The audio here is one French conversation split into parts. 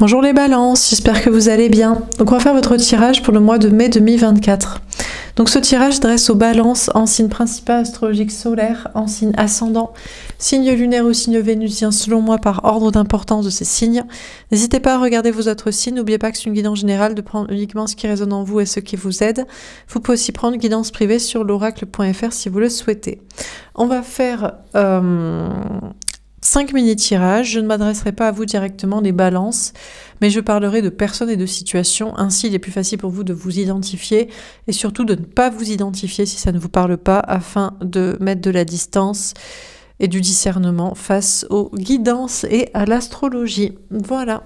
Bonjour les balances, j'espère que vous allez bien. Donc on va faire votre tirage pour le mois de mai 2024. Donc ce tirage dresse aux balances en signe principal astrologique solaire, en signe ascendant, signe lunaire ou signe vénusien selon moi par ordre d'importance de ces signes. N'hésitez pas à regarder vos autres signes, n'oubliez pas que c'est une guidance générale de prendre uniquement ce qui résonne en vous et ce qui vous aide. Vous pouvez aussi prendre une guidance privée sur l'oracle.fr si vous le souhaitez. On va faire... Euh 5 mini-tirages, je ne m'adresserai pas à vous directement des balances, mais je parlerai de personnes et de situations, ainsi il est plus facile pour vous de vous identifier et surtout de ne pas vous identifier si ça ne vous parle pas afin de mettre de la distance et du discernement face aux guidances et à l'astrologie. Voilà.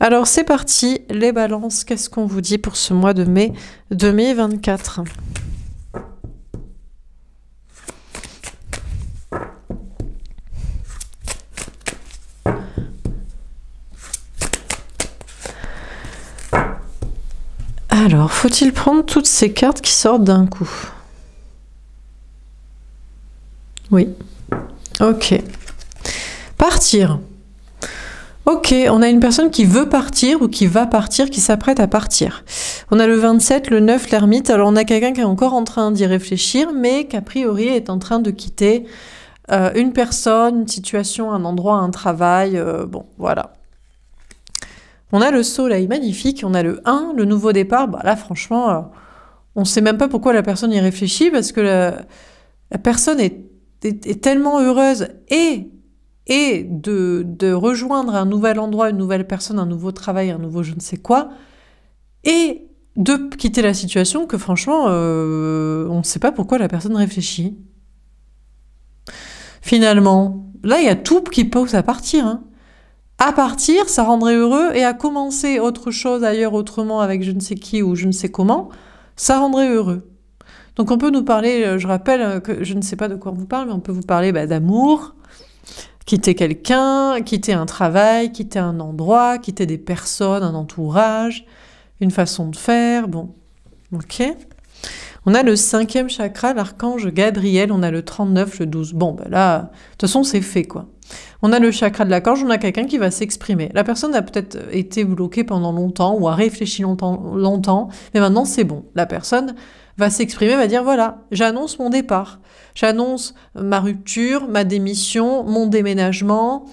Alors c'est parti, les balances, qu'est-ce qu'on vous dit pour ce mois de mai 2024 Alors, faut-il prendre toutes ces cartes qui sortent d'un coup Oui. Ok. Partir. Ok, on a une personne qui veut partir ou qui va partir, qui s'apprête à partir. On a le 27, le 9, l'ermite. Alors on a quelqu'un qui est encore en train d'y réfléchir, mais a priori est en train de quitter euh, une personne, une situation, un endroit, un travail. Euh, bon, voilà. On a le soleil magnifique, on a le 1, le nouveau départ. Bah là, franchement, euh, on ne sait même pas pourquoi la personne y réfléchit parce que la, personne est, tellement heureuse et, et de, rejoindre un nouvel endroit, une nouvelle personne, un nouveau travail, un nouveau je ne sais quoi, et de quitter la situation que franchement, euh, on ne sait pas pourquoi la personne réfléchit. Finalement, là, il y a tout qui pose à partir. Hein à partir, ça rendrait heureux, et à commencer autre chose ailleurs, autrement, avec je ne sais qui ou je ne sais comment, ça rendrait heureux. Donc on peut nous parler, euh, je rappelle euh, que je ne sais pas de quoi on vous parle, mais on peut vous parler bah, d'amour, quitter quelqu'un, quitter un travail, quitter un endroit, quitter des personnes, un entourage, une façon de faire, bon, ok. On a le cinquième chakra, l'archange Gabriel, on a le 39, le 12. Bon, ben là, de toute façon, c'est fait, quoi. On a le chakra de la gorge, on a quelqu'un qui va s'exprimer. La personne a peut-être été bloquée pendant longtemps ou a réfléchi longtemps, longtemps mais maintenant c'est bon. La personne va s'exprimer, va dire voilà, j'annonce mon départ, j'annonce ma rupture, ma démission, mon déménagement,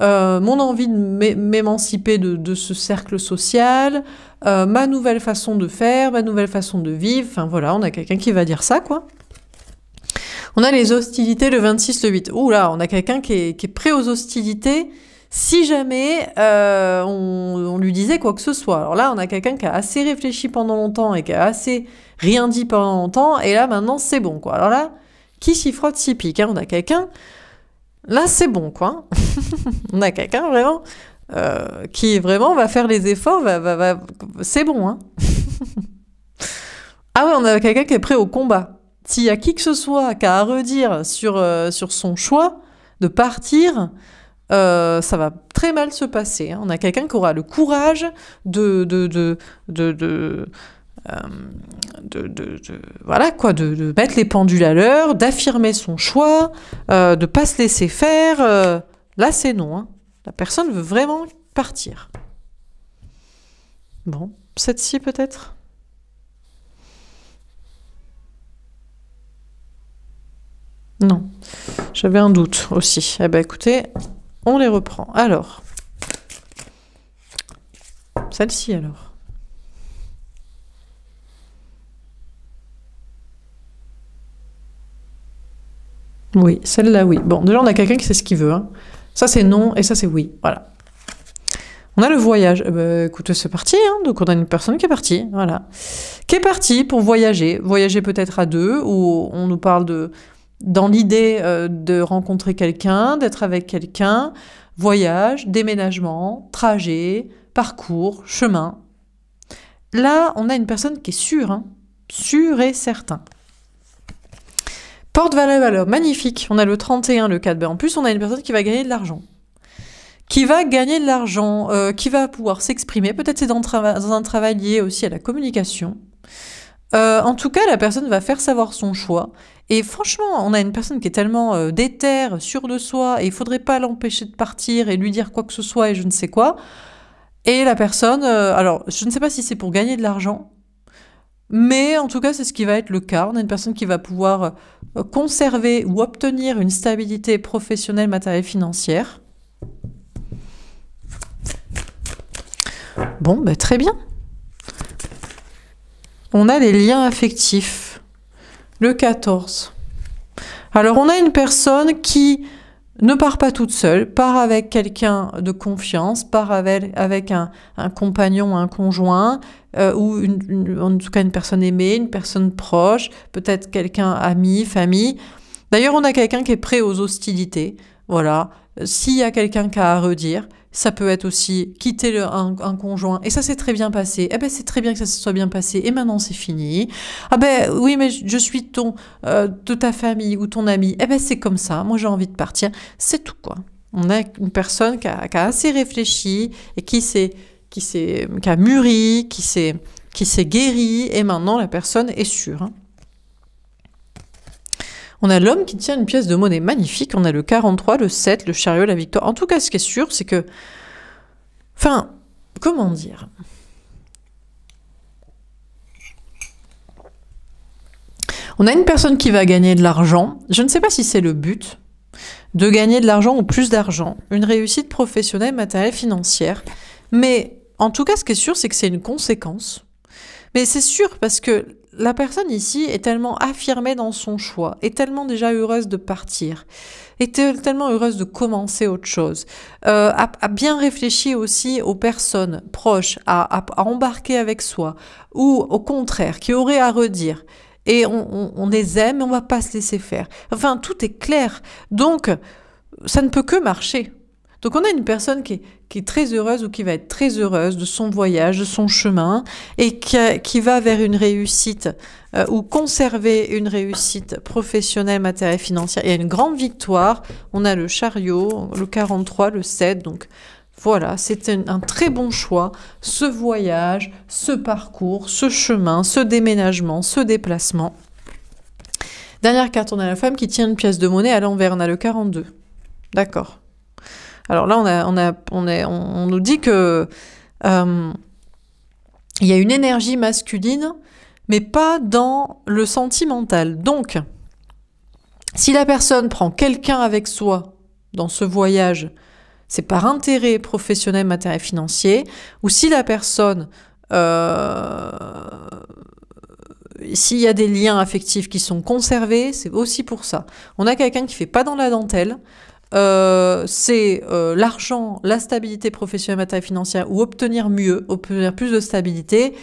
euh, mon envie de m'émanciper de, ce cercle social, euh, ma nouvelle façon de faire, ma nouvelle façon de vivre. Enfin voilà, on a quelqu'un qui va dire ça, quoi. On a les hostilités le 26, le 8. Ouh là, on a quelqu'un qui est, prêt aux hostilités si jamais euh, on, lui disait quoi que ce soit. Alors là, on a quelqu'un qui a assez réfléchi pendant longtemps et qui a assez rien dit pendant longtemps, et là maintenant c'est bon quoi. Alors là, qui s'y frotte s'y pique. Hein on a quelqu'un, là c'est bon quoi. on a quelqu'un vraiment euh, qui vraiment va faire les efforts, c'est bon. Hein ah ouais, on a quelqu'un qui est prêt au combat. S'il y a qui que ce soit qui a à redire sur, euh, sur son choix de partir, euh, ça va très mal se passer. Hein. On a quelqu'un qui aura le courage de, de, de, de, euh, voilà quoi, de, mettre les pendules à l'heure, d'affirmer son choix, euh, de pas se laisser faire. là, c'est non. Hein. La personne veut vraiment partir. Bon, cette-ci peut-être. Non, j'avais un doute aussi. Eh bien écoutez, on les reprend. Alors, celle-ci alors. Oui, celle-là, oui. Bon, déjà, on a quelqu'un qui sait ce qu'il veut. Hein. Ça, c'est non, et ça, c'est oui. Voilà. On a le voyage. Eh ben, c'est parti. Hein. Donc, on a une personne qui est partie. Voilà. Qui est partie pour voyager. Voyager peut-être à deux, ou on nous parle de dans l'idée euh, de rencontrer quelqu'un, d'être avec quelqu'un, voyage, déménagement, trajet, parcours, chemin. Là, on a une personne qui est sûre, hein, sûre et certain. Porte valeur valeur, magnifique. On a le 31, le 4. b en plus, on a une personne qui va gagner de l'argent. Qui va gagner de l'argent, euh, qui va pouvoir s'exprimer. Peut-être c'est dans, un travail lié aussi à la communication. Euh, en tout cas, la personne va faire savoir son choix et franchement, on a une personne qui est tellement euh, déterre, sûre de soi, et il faudrait pas l'empêcher de partir et lui dire quoi que ce soit et je ne sais quoi. Et la personne, euh, alors je ne sais pas si c'est pour gagner de l'argent, mais en tout cas c'est ce qui va être le cas. On a une personne qui va pouvoir euh, conserver ou obtenir une stabilité professionnelle, matérielle, financière. Bon, bah, très bien. On a les liens affectifs le 14. Alors on a une personne qui ne part pas toute seule, part avec quelqu'un de confiance, part avec, un, compagnon, un conjoint, euh, ou en tout cas une personne aimée, une personne proche, peut-être quelqu'un ami, famille. D'ailleurs, on a quelqu'un qui est prêt aux hostilités. Voilà, s'il y a quelqu'un qui a à redire, ça peut être aussi quitter un, conjoint et ça s'est très bien passé. Eh ben c'est très bien que ça se soit bien passé et maintenant c'est fini. Ah ben oui mais je, suis ton euh, de ta famille ou ton ami. Eh ben c'est comme ça. Moi j'ai envie de partir. C'est tout quoi. On a une personne qui a, assez réfléchi et qui s'est qui s'est qui a mûri, qui s'est qui s'est guérie et maintenant la personne est sûre. Hein. On a l'homme qui tient une pièce de monnaie magnifique, on a le 43, le 7, le chariot, la victoire. En tout cas, ce qui est sûr, c'est que... Enfin, comment dire On a une personne qui va gagner de l'argent. Je ne sais pas si c'est le but de gagner de l'argent ou plus d'argent, une réussite professionnelle, matérielle, financière. Mais en tout cas, ce qui est sûr, c'est que c'est une conséquence mais c'est sûr parce que la personne ici est tellement affirmée dans son choix, est tellement déjà heureuse de partir, est tellement heureuse de commencer autre chose, euh, a, bien réfléchi aussi aux personnes proches à, embarquer avec soi, ou au contraire, qui auraient à redire. Et on, les aime, on on va pas se laisser faire. Enfin, tout est clair. Donc, ça ne peut que marcher. Donc on a une personne qui est, très heureuse ou qui va être très heureuse de son voyage, de son chemin, et qui, va vers une réussite euh, ou conserver une réussite professionnelle, matérielle, financière. Il y a une grande victoire. On a le chariot, le 43, le 7, donc voilà, c'est un, un, très bon choix, ce voyage, ce parcours, ce chemin, ce déménagement, ce déplacement. Dernière carte, on a la femme qui tient une pièce de monnaie à l'envers, on a le 42. D'accord. Alors là, on, nous dit que euh, il y a une énergie masculine, mais pas dans le sentimental. Donc, si la personne prend quelqu'un avec soi dans ce voyage, c'est par intérêt professionnel, matériel, financier, ou si la personne euh, s'il y a des liens affectifs qui sont conservés, c'est aussi pour ça. On a quelqu'un qui fait pas dans la dentelle, euh, c'est euh, l'argent, la stabilité professionnelle, matérielle, financière, ou obtenir mieux, obtenir plus de stabilité.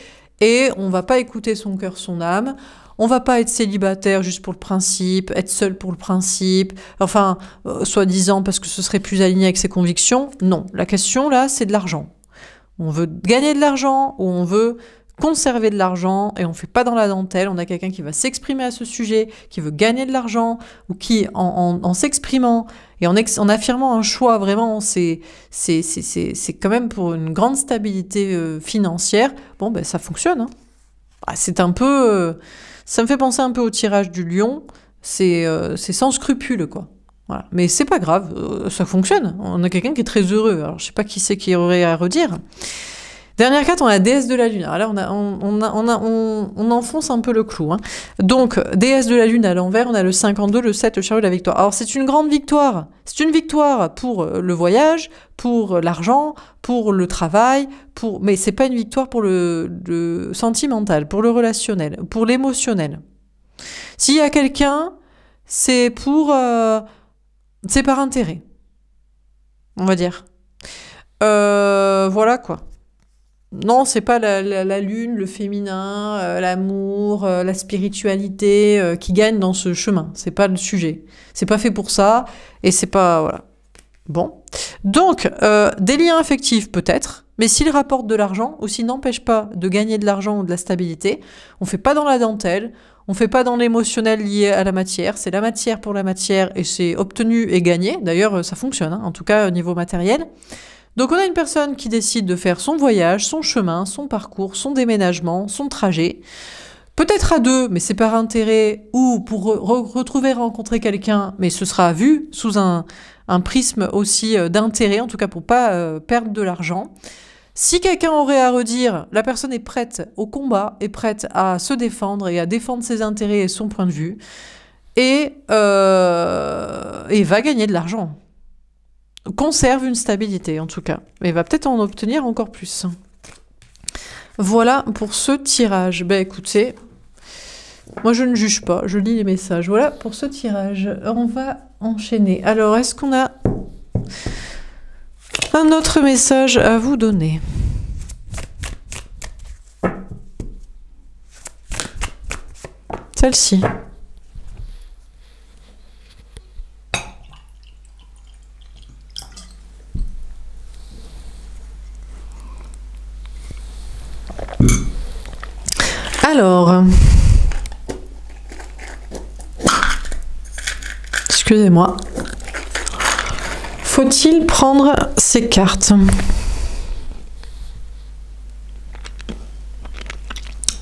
Et on va pas écouter son cœur, son âme. On va pas être célibataire juste pour le principe, être seul pour le principe, enfin, euh, soi-disant parce que ce serait plus aligné avec ses convictions. Non, la question là, c'est de l'argent. On veut gagner de l'argent ou on veut conserver de l'argent et on fait pas dans la dentelle. On a quelqu'un qui va s'exprimer à ce sujet, qui veut gagner de l'argent ou qui, en, s'exprimant et en, en, affirmant un choix, vraiment, c'est c'est quand même pour une grande stabilité euh, financière. Bon, ben ça fonctionne. Hein. Ah, c'est un peu, euh, ça me fait penser un peu au tirage du lion. C'est euh, sans scrupule, quoi. Voilà. Mais c'est pas grave, ça fonctionne. On a quelqu'un qui est très heureux. Alors je sais pas qui c'est qui aurait à redire. Dernière carte, on a déesse de la lune. Alors on, a, enfonce un peu le clou. Hein. Donc, déesse de la lune à l'envers, on a le 52, le 7, le chariot de la victoire. Alors, c'est une grande victoire. C'est une victoire pour euh, le voyage, pour euh, l'argent, pour le travail, pour... mais c'est pas une victoire pour le, sentimental, pour le relationnel, pour l'émotionnel. S'il y a quelqu'un, c'est pour... Euh, c'est par intérêt, on va dire. voilà quoi non, c'est pas la, lune, le féminin, euh, l'amour, euh, la spiritualité euh, qui gagne dans ce chemin. C'est pas le sujet. C'est pas fait pour ça et c'est pas voilà. Bon, donc des liens affectifs peut-être, mais s'ils rapportent de l'argent aussi, n'empêche n'empêchent pas de gagner de l'argent ou de la stabilité, on fait pas dans la dentelle, on fait pas dans l'émotionnel lié à la matière. C'est la matière pour la matière et c'est obtenu et gagné. D'ailleurs, ça fonctionne hein. en tout cas au niveau matériel. Donc on a une personne qui décide de faire son voyage, son chemin, son parcours, son déménagement, son trajet. Peut-être à deux, mais c'est par intérêt, ou pour retrouver, rencontrer quelqu'un, mais ce sera vu sous un, un prisme aussi euh, d'intérêt, en tout cas pour pas euh, perdre de l'argent. Si quelqu'un aurait à redire, la personne est prête au combat, est prête à se défendre et à défendre ses intérêts et son point de vue, et, euh, et va gagner de l'argent conserve une stabilité en tout cas, mais va peut-être en obtenir encore plus. Voilà pour ce tirage. Ben écoutez, moi je ne juge pas, je lis les messages. Voilà pour ce tirage. On va enchaîner. Alors est-ce qu'on a un autre message à vous donner Celle-ci. Alors, excusez-moi, faut-il prendre ces cartes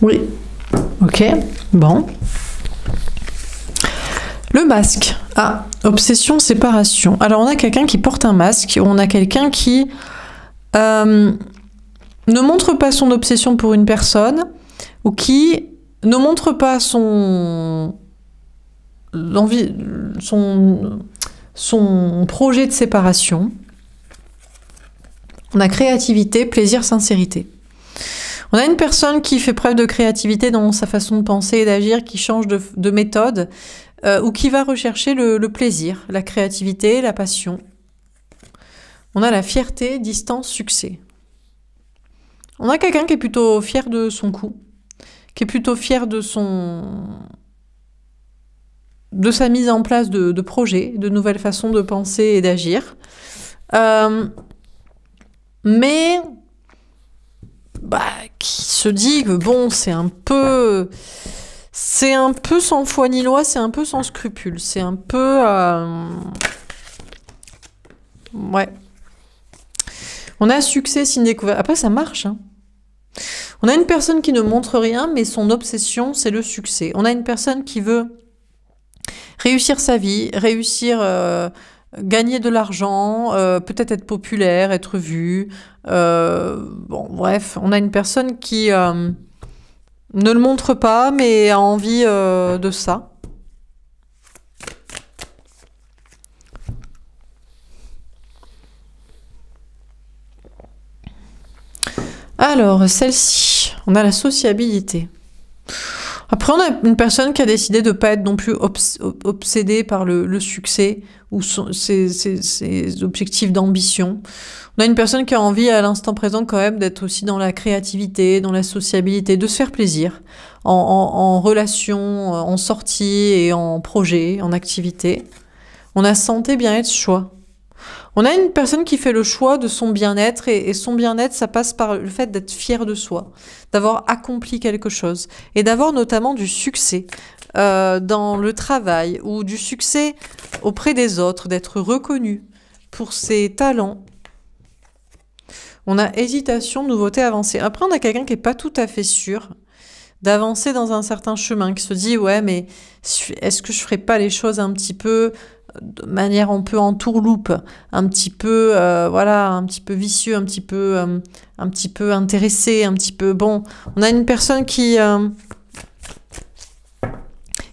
Oui, ok, bon. Le masque. Ah, obsession, séparation. Alors on a quelqu'un qui porte un masque, on a quelqu'un qui euh, ne montre pas son obsession pour une personne, ou qui ne montre pas son, envie, son, projet de séparation. On a créativité, plaisir, sincérité. On a une personne qui fait preuve de créativité dans sa façon de penser et d'agir, qui change de, méthode, euh, ou qui va rechercher le, plaisir, la créativité, la passion. On a la fierté, distance, succès. On a quelqu'un qui est plutôt fier de son coup, qui est plutôt fier de son de sa mise en place de, projets, de nouvelles façons de penser et d'agir. Euh, mais bah, qui se dit que bon, c'est un peu c'est un peu sans foi ni loi, c'est un peu sans scrupule, c'est un peu euh, ouais. On a succès signe découverte. Après, ça marche. Hein. On a une personne qui ne montre rien, mais son obsession, c'est le succès. On a une personne qui veut réussir sa vie, réussir, euh, gagner de l'argent, euh, peut-être être populaire, être vue. Euh, bon, bref, on a une personne qui ne le montre pas, mais a envie de ça. Alors, celle-ci, on a la sociabilité. Après, on a une personne qui a décidé de ne pas être non plus obsédée par le, succès ou ses, objectifs d'ambition. On a une personne qui a envie à l'instant présent quand même d'être aussi dans la créativité, dans la sociabilité, de se faire plaisir en, en relation, en sortie et en projet, en activité. On a santé, bien-être, choix. On a une personne qui fait le choix de son bien-être et, son bien-être, ça passe par le fait d'être fier de soi, d'avoir accompli quelque chose et d'avoir notamment du succès euh, dans le travail ou du succès auprès des autres, d'être reconnu pour ses talents. On a hésitation, nouveauté, avancée. Après, on a quelqu'un qui n'est pas tout à fait sûr d'avancer dans un certain chemin, qui se dit ouais mais est-ce que je ferai pas les choses un petit peu de manière un peu en tourloupe, un petit peu, euh, voilà, un petit peu vicieux, un petit peu, euh, un petit peu intéressé, un petit peu bon. On a une personne qui euh,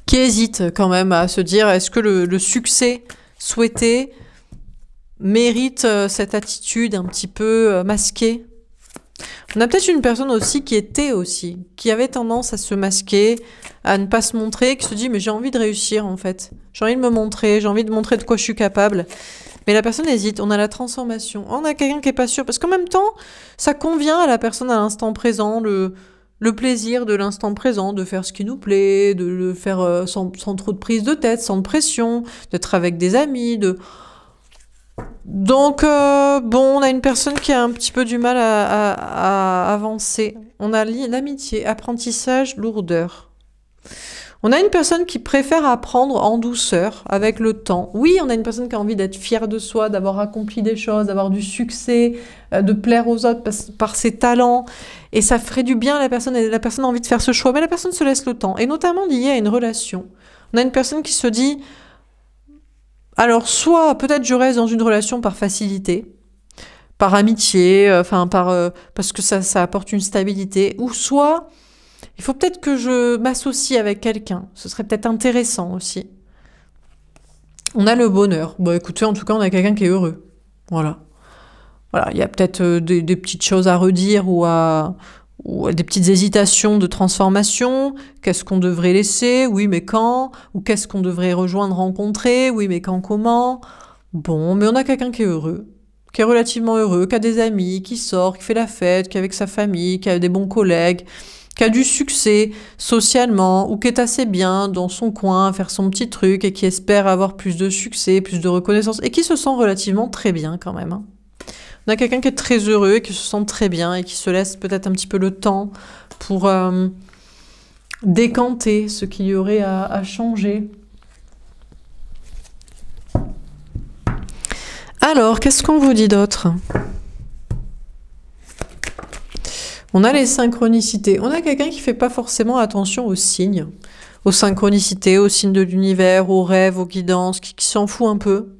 qui hésite quand même à se dire est-ce que le, succès souhaité mérite cette attitude un petit peu masquée on a peut-être une personne aussi qui était aussi, qui avait tendance à se masquer, à ne pas se montrer, qui se dit mais j'ai envie de réussir en fait. J'ai envie de me montrer, j'ai envie de montrer de quoi je suis capable. Mais la personne hésite, on a la transformation, oh, on a quelqu'un qui est pas sûr, parce qu'en même temps, ça convient à la personne à l'instant présent, le, plaisir de l'instant présent, de faire ce qui nous plaît, de le faire euh, sans, sans trop de prise de tête, sans de pression, d'être avec des amis, de... Donc, euh, bon, on a une personne qui a un petit peu du mal à, avancer. On a l'amitié, apprentissage, lourdeur. On a une personne qui préfère apprendre en douceur, avec le temps. Oui, on a une personne qui a envie d'être fière de soi, d'avoir accompli des choses, d'avoir du succès, euh, de plaire aux autres par, ses talents. Et ça ferait du bien à la personne, et la personne a envie de faire ce choix, mais la personne se laisse le temps. Et notamment lié à une relation. On a une personne qui se dit, alors, soit peut-être je reste dans une relation par facilité, par amitié, euh, enfin, par, euh, parce que ça, ça apporte une stabilité, ou soit il faut peut-être que je m'associe avec quelqu'un. Ce serait peut-être intéressant aussi. On a le bonheur. Bon, écoutez, en tout cas, on a quelqu'un qui est heureux. Voilà. Voilà, il y a peut-être euh, des, petites choses à redire ou à, ou euh, des petites hésitations de transformation, qu'est-ce qu'on devrait laisser, oui mais quand, ou qu'est-ce qu'on devrait rejoindre, rencontrer, oui mais quand, comment. Bon, mais on a quelqu'un qui est heureux, qui est relativement heureux, qui a des amis, qui sort, qui fait la fête, qui est avec sa famille, qui a des bons collègues, qui a du succès socialement, ou qui est assez bien dans son coin à faire son petit truc et qui espère avoir plus de succès, plus de reconnaissance, et qui se sent relativement très bien quand même. Hein on a quelqu'un qui est très heureux et qui se sent très bien et qui se laisse peut-être un petit peu le temps pour euh, décanter ce qu'il y aurait à, changer. Alors, qu'est-ce qu'on vous dit d'autre On a les synchronicités. On a quelqu'un qui ne fait pas forcément attention aux signes, aux synchronicités, aux signes de l'univers, aux rêves, aux guidances, qui s'en fout un peu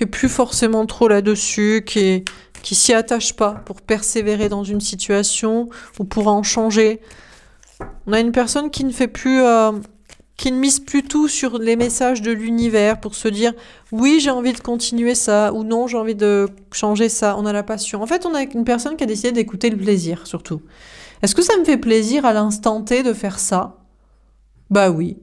qui plus forcément trop là-dessus, qui qui s'y attache pas pour persévérer dans une situation ou pour en changer. On a une personne qui ne fait plus, euh, qui ne mise plus tout sur les messages de l'univers pour se dire oui j'ai envie de continuer ça ou non j'ai envie de changer ça. On a la passion. En fait, on a une personne qui a décidé d'écouter le plaisir surtout. Est-ce que ça me fait plaisir à l'instant T de faire ça Bah oui.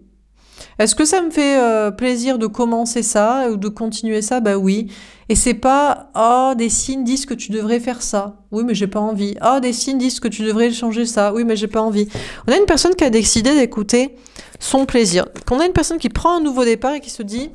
Est-ce que ça me fait euh, plaisir de commencer ça ou de continuer ça Bah oui. Et c'est pas oh, des signes disent que tu devrais faire ça. Oui, mais j'ai pas envie. oh, des signes disent que tu devrais changer ça. Oui, mais j'ai pas envie. On a une personne qui a décidé d'écouter son plaisir. Qu'on a une personne qui prend un nouveau départ et qui se dit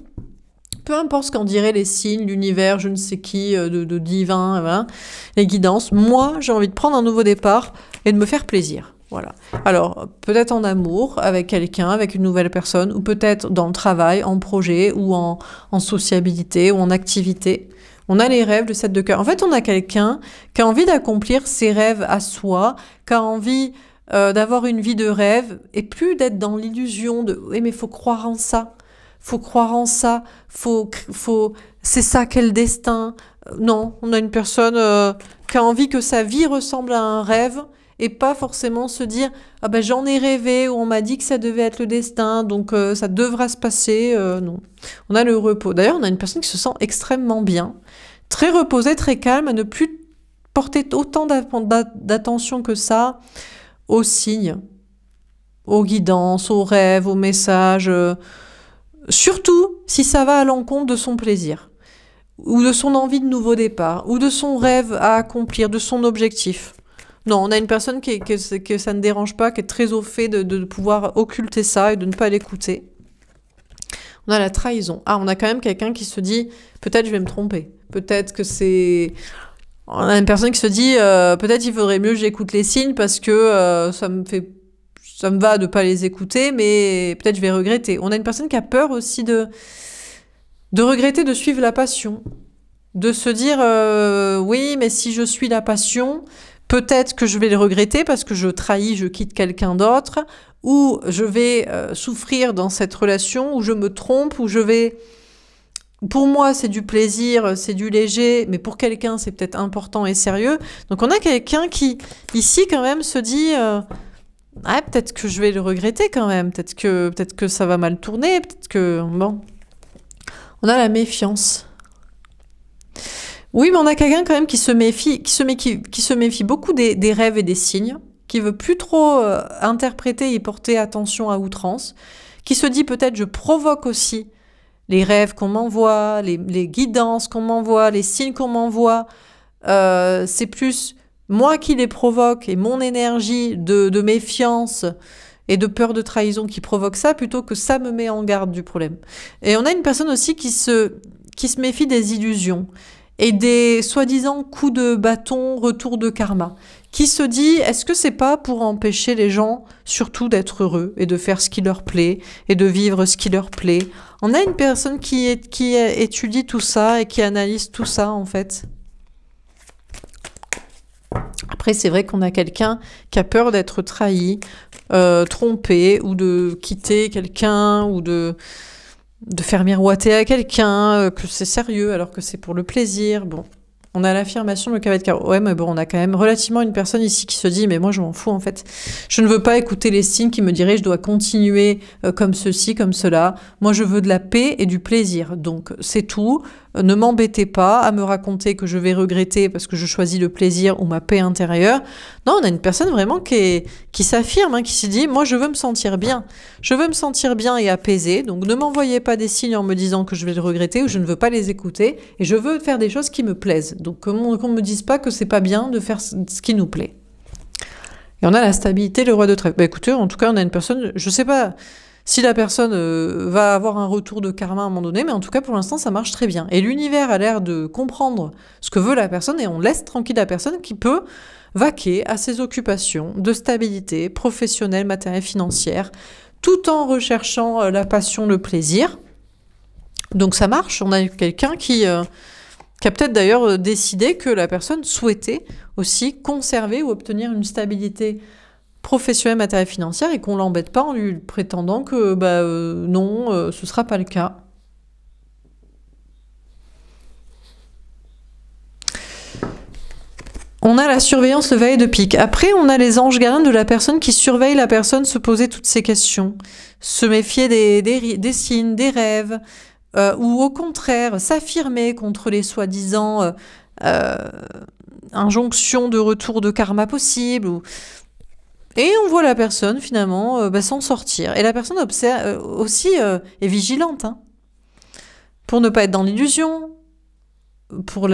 peu importe ce qu'en diraient les signes, l'univers, je ne sais qui, euh, de, divin, hein, les guidances, moi j'ai envie de prendre un nouveau départ et de me faire plaisir. Voilà. Alors, peut-être en amour, avec quelqu'un, avec une nouvelle personne, ou peut-être dans le travail, en projet, ou en, sociabilité, ou en activité. On a les rêves, de cette de cœur. En fait, on a quelqu'un qui a envie d'accomplir ses rêves à soi, qui a envie euh, d'avoir une vie de rêve, et plus d'être dans l'illusion de eh, mais il faut croire en ça, faut croire en ça, faut, c'est ça quel destin. » Non, on a une personne euh, qui a envie que sa vie ressemble à un rêve, et pas forcément se dire ah ben j'en ai rêvé ou on m'a dit que ça devait être le destin donc euh, ça devra se passer. Euh, non, on a le repos. D'ailleurs, on a une personne qui se sent extrêmement bien, très reposée, très calme, à ne plus porter autant d'attention que ça aux signes, aux guidances, aux rêves, aux messages, euh, surtout si ça va à l'encontre de son plaisir ou de son envie de nouveau départ, ou de son rêve à accomplir, de son objectif. Non, on a une personne qui, que, ça ne dérange pas, qui est très au fait de, pouvoir occulter ça et de ne pas l'écouter. On a la trahison. Ah, on a quand même quelqu'un qui se dit peut-être je vais me tromper. Peut-être que c'est. On a une personne qui se dit euh, peut-être il faudrait mieux que j'écoute les signes parce que euh, ça me fait. Ça me va de ne pas les écouter, mais peut-être je vais regretter. On a une personne qui a peur aussi de. de regretter de suivre la passion. De se dire euh, oui, mais si je suis la passion, Peut-être que je vais le regretter parce que je trahis, je quitte quelqu'un d'autre, ou je vais euh, souffrir dans cette relation, ou je me trompe, ou je vais... Pour moi, c'est du plaisir, c'est du léger, mais pour quelqu'un, c'est peut-être important et sérieux. Donc on a quelqu'un qui, ici, quand même, se dit... Euh, ah, peut-être que je vais le regretter quand même. Peut-être que, peut que ça va mal tourner. Peut-être que. Bon. On a la méfiance. Oui, mais on a quelqu'un quand même qui se méfie, qui se, se méfie beaucoup des, rêves et des signes, qui veut plus trop euh, interpréter et porter attention à outrance, qui se dit peut-être je provoque aussi les rêves qu'on m'envoie, les, guidances qu'on m'envoie, les signes qu'on m'envoie. Euh, c'est plus moi qui les provoque et mon énergie de, méfiance et de peur de trahison qui provoque ça plutôt que ça me met en garde du problème. Et on a une personne aussi qui se, qui se méfie des illusions et des soi-disant coups de bâton, retour de karma, qui se dit est-ce que c'est pas pour empêcher les gens surtout d'être heureux et de faire ce qui leur plaît et de vivre ce qui leur plaît On a une personne qui, qui étudie tout ça et qui analyse tout ça en fait. Après, c'est vrai qu'on a quelqu'un qui a peur d'être trahi, euh, trompé, ou de quitter quelqu'un, ou de de faire miroiter à quelqu'un euh, que c'est sérieux alors que c'est pour le plaisir. Bon, on a l'affirmation, le cavet de car. Ouais, mais bon, on a quand même relativement une personne ici qui se dit, mais moi je m'en fous en fait. Je ne veux pas écouter les signes qui me diraient je dois continuer euh, comme ceci, comme cela. Moi je veux de la paix et du plaisir. Donc c'est tout ne m'embêtez pas à me raconter que je vais regretter parce que je choisis le plaisir ou ma paix intérieure. Non, on a une personne vraiment qui, qui s'affirme, hein, qui se dit, moi je veux me sentir bien. Je veux me sentir bien et apaisé. Donc ne m'envoyez pas des signes en me disant que je vais le regretter ou je ne veux pas les écouter. Et je veux faire des choses qui me plaisent. Donc qu'on ne me dise pas que c'est pas bien de faire ce qui nous plaît. Et on a la stabilité, le roi de trèfle. Bah, écoutez, en tout cas, on a une personne, je sais pas, si la personne euh, va avoir un retour de karma à un moment donné, mais en tout cas pour l'instant ça marche très bien. Et l'univers a l'air de comprendre ce que veut la personne et on laisse tranquille la personne qui peut vaquer à ses occupations de stabilité professionnelle, matérielle, financière, tout en recherchant euh, la passion, le plaisir. Donc ça marche, on a quelqu'un qui, euh, qui a peut-être d'ailleurs décidé que la personne souhaitait aussi conserver ou obtenir une stabilité professionnel matériel financier et qu'on l'embête pas en lui prétendant que bah, euh, non, euh, ce ne sera pas le cas. On a la surveillance, le veille de pique. Après, on a les anges gardiens de la personne qui surveille la personne se poser toutes ces questions, se méfier des, des, signes, des rêves, euh, ou au contraire, s'affirmer contre les soi-disant injonctions de retour de karma possible, ou et on voit la personne finalement euh, bah, s'en sortir. Et la personne euh, aussi euh, est vigilante hein. pour ne pas être dans l'illusion, pour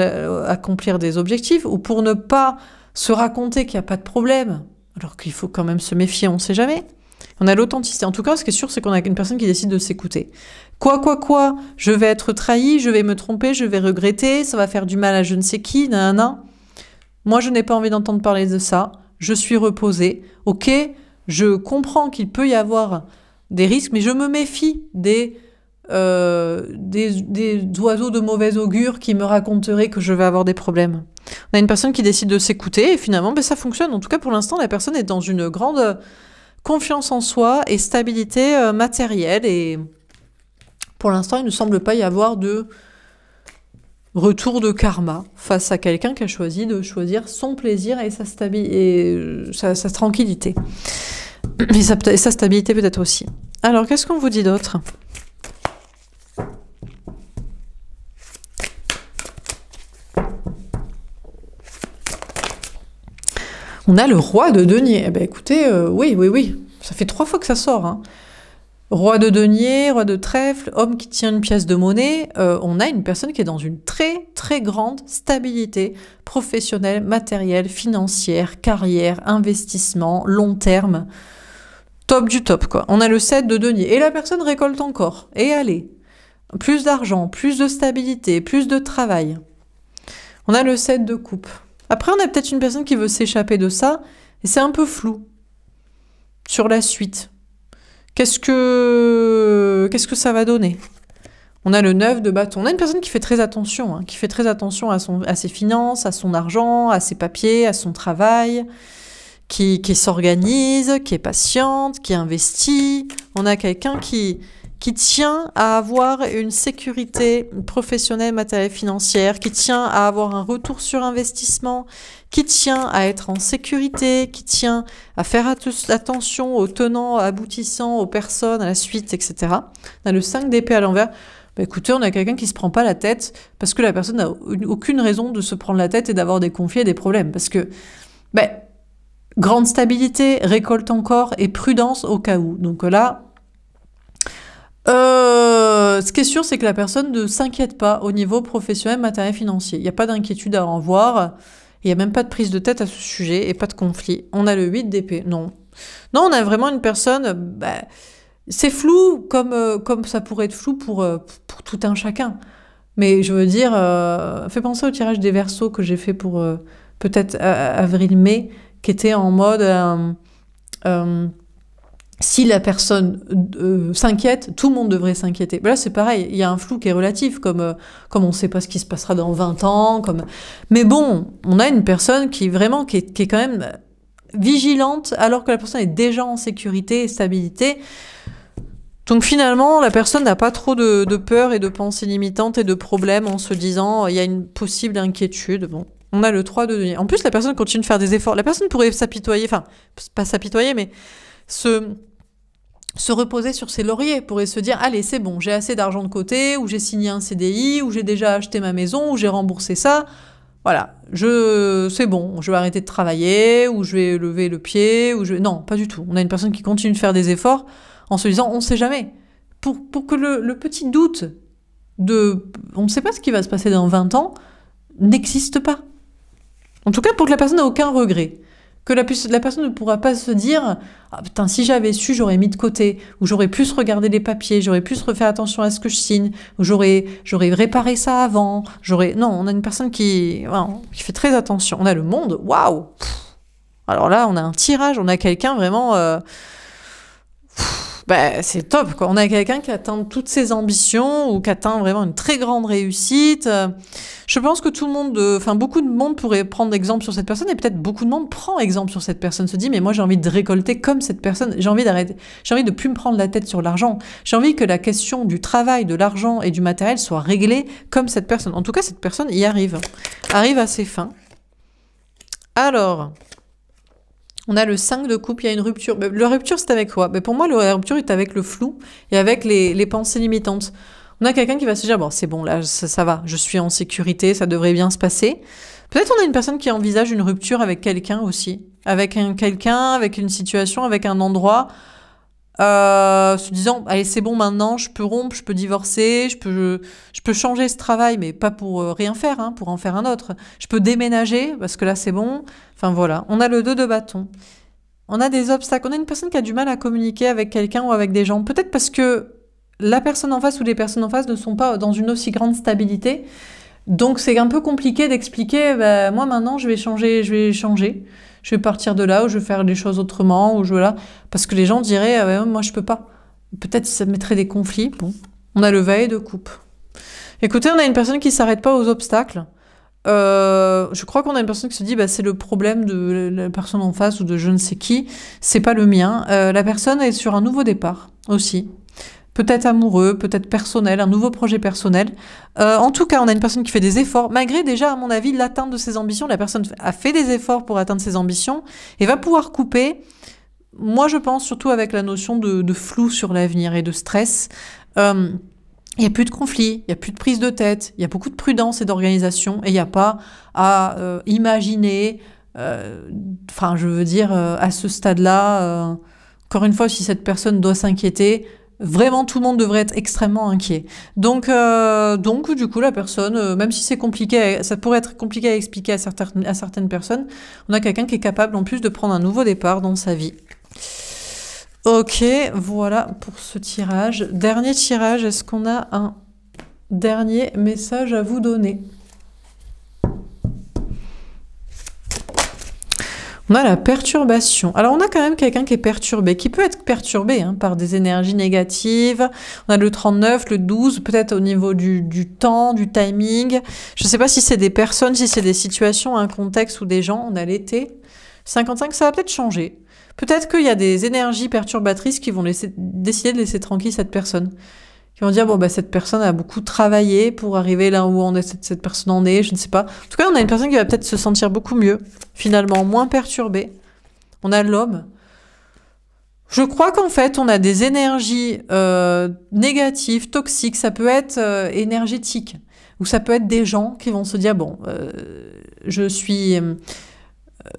accomplir des objectifs ou pour ne pas se raconter qu'il n'y a pas de problème, alors qu'il faut quand même se méfier, on ne sait jamais. On a l'authenticité. En tout cas, ce qui est sûr, c'est qu'on a une personne qui décide de s'écouter. Quoi, quoi, quoi, je vais être trahi, je vais me tromper, je vais regretter, ça va faire du mal à je ne sais qui, nanana. Moi, je n'ai pas envie d'entendre parler de ça je suis reposée, ok, je comprends qu'il peut y avoir des risques, mais je me méfie euh, des, oiseaux de mauvais augure qui me raconteraient que je vais avoir des problèmes. On a une personne qui décide de s'écouter et finalement ben, ça fonctionne. En tout cas pour l'instant la personne est dans une grande confiance en soi et stabilité euh, matérielle et pour l'instant il ne semble pas y avoir de retour de karma face à quelqu'un qui a choisi de choisir son plaisir et sa, euh, et sa, tranquillité. Et sa, stabilité peut-être aussi. Alors, qu'est-ce qu'on vous dit d'autre On a le roi de denier. Eh bien, écoutez, euh, oui, oui, oui. Ça fait trois fois que ça sort. Hein. Roi de denier, roi de trèfle, homme qui tient une pièce de monnaie. Euh, on a une personne qui est dans une très très grande stabilité professionnelle, matérielle, financière, carrière, investissement, long terme. Top du top, quoi. On a le 7 de denier. Et la personne récolte encore. Et allez. Plus d'argent, plus de stabilité, plus de travail. On a le 7 de coupe. Après, on a peut-être une personne qui veut s'échapper de ça, et c'est un peu flou sur la suite. Qu'est-ce que qu'est-ce que ça va donner on a le 9 de bâton. On a une personne qui fait très attention, hein, qui fait très attention à, son, ses finances, à son argent, à ses papiers, à son travail, qui, s'organise, qui est patiente, qui investit. On a quelqu'un qui, qui tient à avoir une sécurité professionnelle, matérielle, financière, qui tient à avoir un retour sur investissement, qui tient à être en sécurité, qui tient à faire attention aux tenants, aboutissants, aux personnes, à la suite, etc. On a le 5 d'épée à l'envers. Bah, écoutez, on a quelqu'un qui se prend pas la tête parce que la personne n'a aucune raison de se prendre la tête et d'avoir des conflits et des problèmes. Parce que, ben, grande stabilité, récolte encore et prudence au cas où. Donc là, euh, ce qui est sûr, c'est que la personne ne s'inquiète pas au niveau professionnel, matériel, financier. Il n'y a pas d'inquiétude à en voir. Il n'y a même pas de prise de tête à ce sujet et pas de conflit. On a le 8 d'épée. Non. Non, on a vraiment une personne. Bah, c'est flou comme, euh, comme ça pourrait être flou pour, euh, pour tout un chacun. Mais je veux dire, euh, fait penser au tirage des versos que j'ai fait pour peut-être avril-mai, qui était en mode si la personne s'inquiète, tout le monde devrait s'inquiéter. Là, c'est pareil, il y a un flou qui est relatif, comme, comme on ne sait pas ce qui se passera dans 20 ans. Comme... Mais bon, on a une personne qui vraiment, qui est, qui est quand même vigilante, alors que la personne est déjà en sécurité et stabilité. Donc finalement, la personne n'a pas trop de, peur et de pensées limitantes et de problèmes en se disant euh, il y a une possible inquiétude. Bon, on a le 3 de En plus, la personne continue de faire des efforts. La personne pourrait s'apitoyer, enfin, pas s'apitoyer, mais se, reposer sur ses lauriers, pourrait se dire allez, c'est bon, j'ai assez d'argent de côté, ou j'ai signé un CDI, ou j'ai déjà acheté ma maison, ou j'ai remboursé ça. Voilà, je c'est bon, je vais arrêter de travailler, ou je vais lever le pied, ou je non, pas du tout. On a une personne qui continue de faire des efforts en se disant on ne sait jamais. Pour, pour que le, petit doute de on ne sait pas ce qui va se passer dans 20 ans n'existe pas. En tout cas, pour que la personne n'a aucun regret. Que la, personne ne pourra pas se dire ah, putain, si j'avais su, j'aurais mis de côté, ou j'aurais pu se regarder les papiers, j'aurais pu se refaire attention à ce que je signe, ou j'aurais réparé ça avant, j'aurais. Non, on a une personne qui, qui fait très attention. On a le monde, waouh! Alors là, on a un tirage, on a quelqu'un vraiment. Euh, bah, c'est top. Quoi. On a quelqu'un qui atteint toutes ses ambitions ou qui atteint vraiment une très grande réussite. Euh, je pense que tout le monde, euh, enfin beaucoup de monde pourrait prendre exemple sur cette personne et peut-être beaucoup de monde prend exemple sur cette personne, se dit mais moi j'ai envie de récolter comme cette personne, j'ai envie d'arrêter, j'ai envie de plus me prendre la tête sur l'argent, j'ai envie que la question du travail, de l'argent et du matériel soit réglée comme cette personne. En tout cas, cette personne y arrive, arrive à ses fins. Alors, on a le 5 de coupe, il y a une rupture. Mais bah, la rupture, c'est avec quoi mais bah, Pour moi, la rupture est avec le flou et avec les, pensées limitantes. On a quelqu'un qui va se dire, bon, c'est bon, là, ça, va, je suis en sécurité, ça devrait bien se passer. Peut-être on a une personne qui envisage une rupture avec quelqu'un aussi, avec un quelqu'un, avec une situation, avec un endroit. Euh, se disant allez c'est bon maintenant je peux rompre je peux divorcer je peux je, peux changer ce travail mais pas pour euh, rien faire hein, pour en faire un autre je peux déménager parce que là c'est bon enfin voilà on a le deux de bâton on a des obstacles on a une personne qui a du mal à communiquer avec quelqu'un ou avec des gens peut-être parce que la personne en face ou les personnes en face ne sont pas dans une aussi grande stabilité donc c'est un peu compliqué d'expliquer bah, moi maintenant je vais changer je vais changer je vais partir de là, ou je vais faire les choses autrement, ou je là. Parce que les gens diraient, ah moi je peux pas. Peut-être ça mettrait des conflits. Bon, on a le veille de coupe. Écoutez, on a une personne qui s'arrête pas aux obstacles. Euh, je crois qu'on a une personne qui se dit bah, c'est le problème de la personne en face ou de je ne sais qui, c'est pas le mien. Euh, la personne est sur un nouveau départ aussi peut-être amoureux, peut-être personnel, un nouveau projet personnel. Euh, en tout cas, on a une personne qui fait des efforts, malgré déjà, à mon avis, l'atteinte de ses ambitions. La personne a fait des efforts pour atteindre ses ambitions et va pouvoir couper. Moi, je pense surtout avec la notion de, flou sur l'avenir et de stress. Euh, il n'y a plus de conflit, il n'y a plus de prise de tête, il y a beaucoup de prudence et d'organisation, et il n'y a pas à euh, imaginer, enfin je veux dire, à ce stade-là, encore une fois, si cette personne doit s'inquiéter, Vraiment, tout le monde devrait être extrêmement inquiet. Donc, euh, donc du coup, la personne, euh, même si c'est compliqué, ça pourrait être compliqué à expliquer à certaines, à certaines personnes, on a quelqu'un qui est capable en plus de prendre un nouveau départ dans sa vie. Ok, voilà pour ce tirage. Dernier tirage, est-ce qu'on a un dernier message à vous donner On a la perturbation. Alors on a quand même quelqu'un qui est perturbé, qui peut être perturbé hein, par des énergies négatives. On a le 39, le 12, peut-être au niveau du, temps, du timing. Je ne sais pas si c'est des personnes, si c'est des situations, un contexte ou des gens. On a l'été. 55, ça va peut-être changer. Peut-être qu'il y a des énergies perturbatrices qui vont laisser, décider de laisser tranquille cette personne qui vont dire bon bah cette personne a beaucoup travaillé pour arriver là où on cette, cette personne en est, je ne sais pas. En tout cas, on a une personne qui va peut-être se sentir beaucoup mieux, finalement moins perturbée. On a l'homme. Je crois qu'en fait, on a des énergies euh, négatives, toxiques. Ça peut être euh, énergétique, ou ça peut être des gens qui vont se dire bon, euh, je suis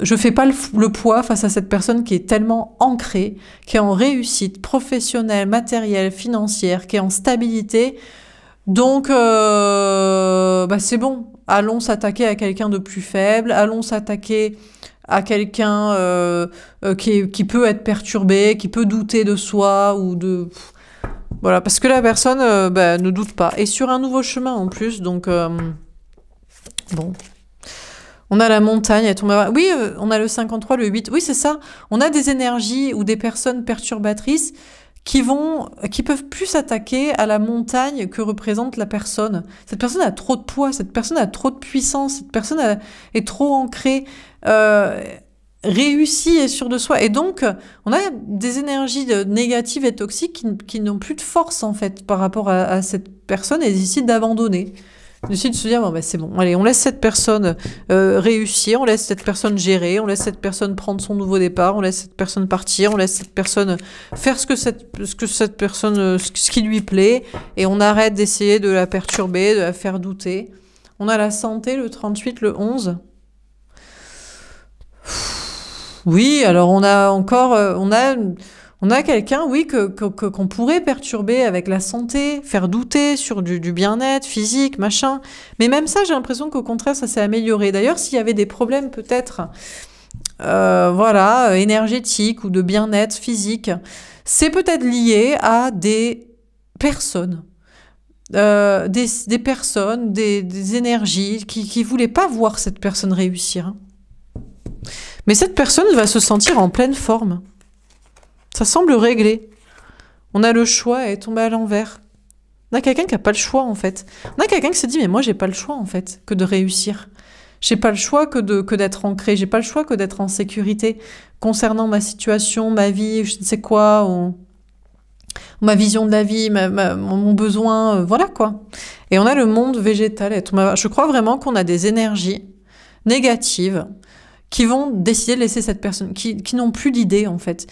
je fais pas le, poids face à cette personne qui est tellement ancrée, qui est en réussite professionnelle, matérielle, financière, qui est en stabilité. Donc, euh, bah, c'est bon. Allons s'attaquer à quelqu'un de plus faible. Allons s'attaquer à quelqu'un euh, euh, qui, peut être perturbé, qui peut douter de soi ou de voilà, parce que la personne bah, ne doute pas. Et sur un nouveau chemin en plus, donc bon. On a la montagne, elle tombe Oui, euh, on a le 53, le 8. Oui, c'est ça. On a des énergies ou des personnes perturbatrices qui vont, qui peuvent plus s'attaquer à la montagne que représente la personne. Cette personne a trop de poids, cette personne a trop de puissance, cette personne est trop ancrée, euh, réussie et sûre de soi. Et donc, on a des énergies négatives et toxiques qui, n'ont plus de force, en fait, par rapport à, à cette personne et décident d'abandonner décide de se dire, ah, bon, bah, c'est bon, allez, on laisse cette personne euh, réussir, on laisse cette personne gérer, on laisse cette personne prendre son nouveau départ, on laisse cette personne partir, on laisse cette personne faire ce que cette, ce que cette personne, euh, ce qui lui plaît, et on arrête d'essayer de la perturber, de la faire douter. On a la santé, le 38, le 11. Oui, alors on a encore, euh, on a on a quelqu'un, oui, qu'on pourrait perturber avec la santé, faire douter sur du, bien-être physique, machin. Mais même ça, j'ai l'impression qu'au contraire, ça s'est amélioré. D'ailleurs, s'il y avait des problèmes peut-être, euh, voilà, énergétiques ou de bien-être physique, c'est peut-être lié à des personnes. Euh, des, personnes, des, des énergies qui ne voulaient pas voir cette personne réussir. Mais cette personne va se sentir en pleine forme. Ça semble réglé. On a le choix et est à l'envers. On a quelqu'un qui n'a pas le choix en fait. On a quelqu'un qui se dit mais moi j'ai pas le choix en fait que de réussir. J'ai pas le choix que de que d'être ancré. J'ai pas le choix que d'être en sécurité concernant ma situation, ma vie, je ne sais quoi, ou... ma vision de la vie, mon besoin, euh, voilà quoi. Et on a le monde végétal. Et je crois vraiment qu'on a des énergies négatives qui vont décider de laisser cette personne, qui, qui n'ont plus d'idée en fait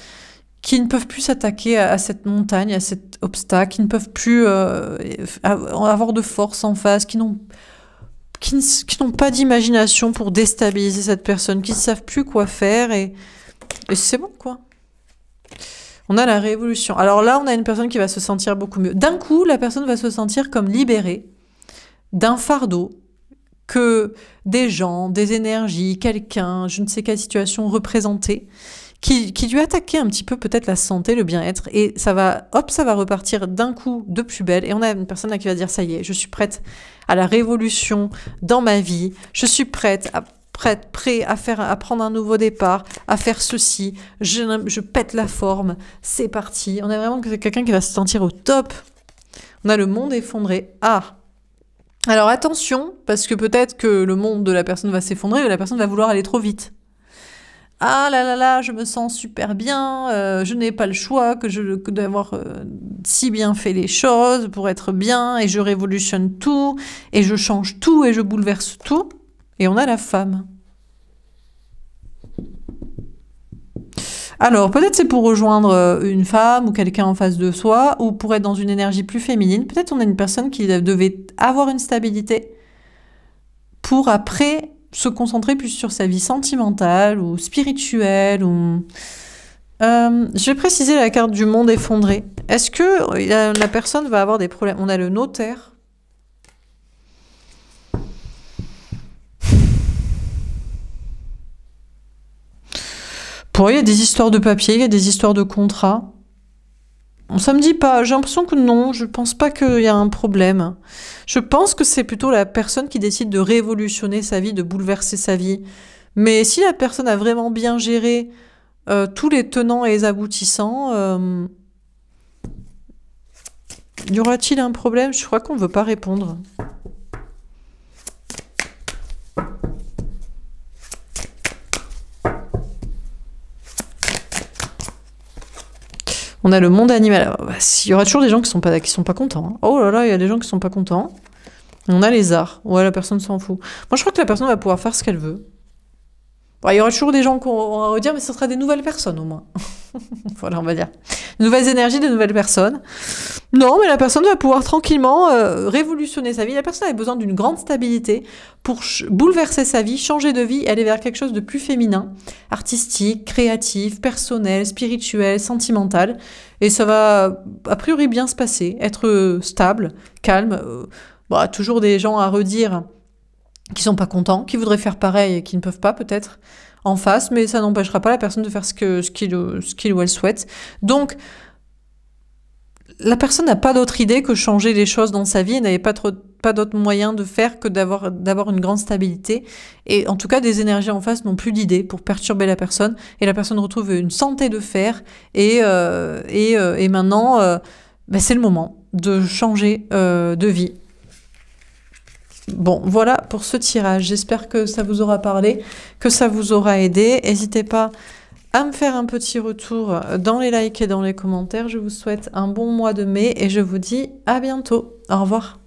qui ne peuvent plus s'attaquer à, cette montagne, à cet obstacle, qui ne peuvent plus euh, avoir de force en face, qui n'ont qui n'ont pas d'imagination pour déstabiliser cette personne, qui ne savent plus quoi faire et, c'est bon quoi. On a la révolution. Alors là, on a une personne qui va se sentir beaucoup mieux. D'un coup, la personne va se sentir comme libérée d'un fardeau que des gens, des énergies, quelqu'un, je ne sais quelle situation représentée, qui, qui lui attaquait un petit peu peut-être la santé, le bien-être, et ça va, hop, ça va repartir d'un coup de plus belle, et on a une personne là qui va dire, ça y est, je suis prête à la révolution dans ma vie, je suis prête à prête, prêt à faire, à prendre un nouveau départ, à faire ceci. Je, pète la forme. C'est parti. On a vraiment quelqu'un qui va se sentir au top. On a le monde effondré. Ah. Alors attention, parce que peut-être que le monde de la personne va s'effondrer, la personne va vouloir aller trop vite ah là là là, je me sens super bien, euh, je n'ai pas le choix que, que d'avoir euh, si bien fait les choses pour être bien, et je révolutionne tout, et je change tout, et je bouleverse tout. Et on a la femme. Alors, peut-être c'est pour rejoindre euh, une femme ou quelqu'un en face de soi, ou pour être dans une énergie plus féminine. Peut-être on a une personne qui devait avoir une stabilité pour après se concentrer plus sur sa vie sentimentale ou spirituelle ou... Euh, je vais préciser la carte du monde effondré. Est-ce que euh, la, personne va avoir des problèmes On a le notaire. Pour il y a des histoires de papier, il y a des histoires de contrat ça me dit pas. J'ai l'impression que non. Je pense pas qu'il y a un problème. Je pense que c'est plutôt la personne qui décide de révolutionner sa vie, de bouleverser sa vie. Mais si la personne a vraiment bien géré euh, tous les tenants et les aboutissants, euh, y aura-t-il un problème Je crois qu'on ne veut pas répondre. On a le monde animal. Ah, bah, il y aura toujours des gens qui sont pas, qui sont pas contents. Hein. Oh là là, il y a des gens qui sont pas contents. On a les arts. Ouais, la personne s'en fout. Moi, je crois que la personne va pouvoir faire ce qu'elle veut. Bah, il y aura toujours des gens qu'on va redire, mais ce sera des nouvelles personnes au moins. voilà, on va dire de nouvelles énergies, de nouvelles personnes. Non, mais la personne va pouvoir tranquillement euh, révolutionner sa vie. La personne a besoin d'une grande stabilité pour bouleverser sa vie, changer de vie, aller vers quelque chose de plus féminin, artistique, créatif, personnel, spirituel, sentimental. Et ça va a priori bien se passer, être euh, stable, calme. Euh, bah, toujours des gens à redire qui sont pas contents, qui voudraient faire pareil et qui ne peuvent pas peut-être en face, mais ça n'empêchera pas la personne de faire ce qu'il ce ou elle souhaite. Donc, la personne n'a pas d'autre idée que changer les choses dans sa vie elle n'avait pas, trop, pas d'autre moyen de faire que d'avoir, d'avoir une grande stabilité. Et en tout cas, des énergies en face n'ont plus d'idée pour perturber la personne. Et la personne retrouve une santé de fer. Et, euh, et, euh, et maintenant, euh, ben, c'est le moment de changer de vie. Bon, voilà pour ce tirage. J'espère que ça vous aura parlé, que ça vous aura aidé. N'hésitez pas à me faire un petit retour dans les likes et dans les commentaires. Je vous souhaite un bon mois de mai et je vous dis à bientôt. Au revoir.